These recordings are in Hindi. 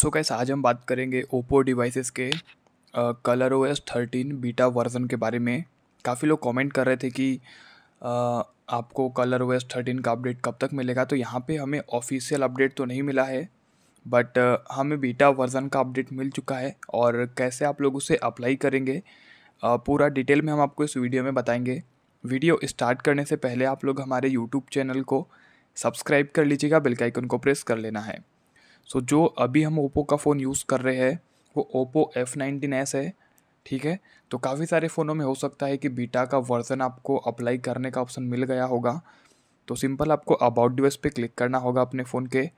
सो कैसे आज हम बात करेंगे ओप्पो डिवाइसेस के Color O S thirteen beta version के बारे में काफ़ी लोग कमेंट कर रहे थे कि uh, आपको कलर ओ एस थर्टीन का अपडेट कब तक मिलेगा तो यहाँ पे हमें ऑफिशियल अपडेट तो नहीं मिला है बट uh, हमें बीटा वर्जन का अपडेट मिल चुका है और कैसे आप लोग उसे अप्लाई करेंगे uh, पूरा डिटेल में हम आपको इस वीडियो में बताएंगे वीडियो स्टार्ट करने से पहले आप लोग हमारे यूट्यूब चैनल को सब्सक्राइब कर लीजिएगा बेल आइकन को प्रेस कर लेना है सो जो अभी हम ओप्पो का फ़ोन यूज़ कर रहे हैं वो ओप्पो एफ नाइनटीन एस है ठीक है तो काफ़ी सारे फ़ोनों में हो सकता है कि बीटा का वर्ज़न आपको अप्लाई करने का ऑप्शन मिल गया होगा तो सिंपल आपको अबाउट डिवाइस पे क्लिक करना होगा अपने फ़ोन के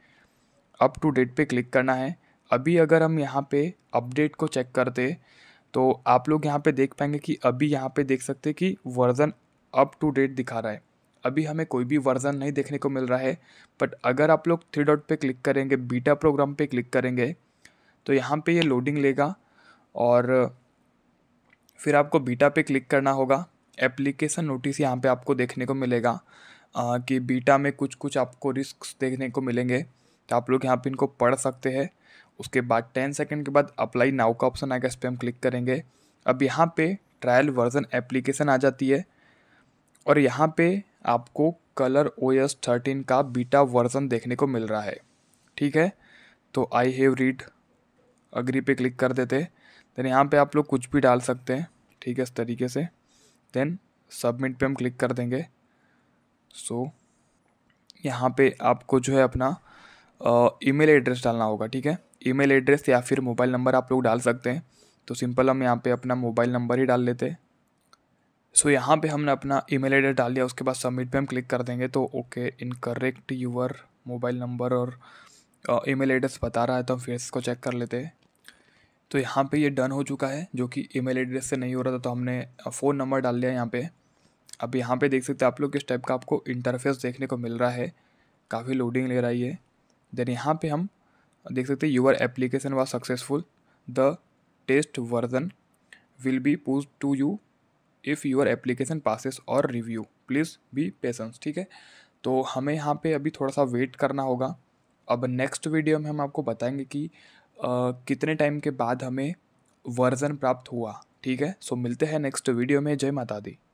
अप टू डेट पे क्लिक करना है अभी अगर हम यहाँ पे अपडेट को चेक करते तो आप लोग यहाँ पे देख पाएंगे कि अभी यहाँ पे देख सकते कि वर्ज़न अप टू डेट दिखा रहा है अभी हमें कोई भी वर्जन नहीं देखने को मिल रहा है बट अगर आप लोग थ्री डॉट पे क्लिक करेंगे बीटा प्रोग्राम पे क्लिक करेंगे तो यहाँ पे ये लोडिंग लेगा और फिर आपको बीटा पे क्लिक करना होगा एप्लीकेशन नोटिस यहाँ पे आपको देखने को मिलेगा आ, कि बीटा में कुछ कुछ आपको रिस्क देखने को मिलेंगे तो आप लोग यहाँ पे इनको पढ़ सकते हैं उसके बाद टेन सेकेंड के बाद अप्लाई नाउ का ऑप्शन आएगा इस पर हम क्लिक करेंगे अब यहाँ पे ट्रायल वर्जन एप्लीकेशन आ जाती है और यहाँ पे आपको कलर ओ एस थर्टीन का बीटा वर्जन देखने को मिल रहा है ठीक है तो आई हैव रीड अग्री पे क्लिक कर देते देन यहाँ पे आप लोग कुछ भी डाल सकते हैं ठीक है इस तरीके से देन सबमिट पे हम क्लिक कर देंगे सो so, यहाँ पे आपको जो है अपना ईमेल एड्रेस डालना होगा ठीक है ईमेल एड्रेस या फिर मोबाइल नंबर आप लोग डाल सकते हैं तो सिंपल हम यहाँ पे अपना मोबाइल नंबर ही डाल लेते हैं सो so, यहाँ पे हमने अपना ईमेल एड्रेस डाल दिया उसके बाद सबमिट पे हम क्लिक कर देंगे तो okay incorrect your mobile number और ईमेल एड्रेस बता रहा है तो हम फिर इसको चेक कर लेते हैं तो यहाँ पे ये यह डन हो चुका है जो कि ईमेल एड्रेस से नहीं हो रहा था तो हमने फ़ोन नंबर डाल लिया यहाँ पे अब यहाँ पे देख सकते हैं आप लोग किस टाइप का आपको इंटरफेस देखने को मिल रहा है काफ़ी लोडिंग ले रहा है ये देन यहाँ पर हम देख सकते हैं your application was successful the test version will be pushed to you if your application passes our review please be patience ठीक है तो हमें यहाँ पे अभी थोड़ा सा वेट करना होगा अब नेक्स्ट वीडियो में हम आपको बताएंगे कि आ, कितने टाइम के बाद हमें वर्ज़न प्राप्त हुआ ठीक है सो मिलते हैं नेक्स्ट वीडियो में जय माता दी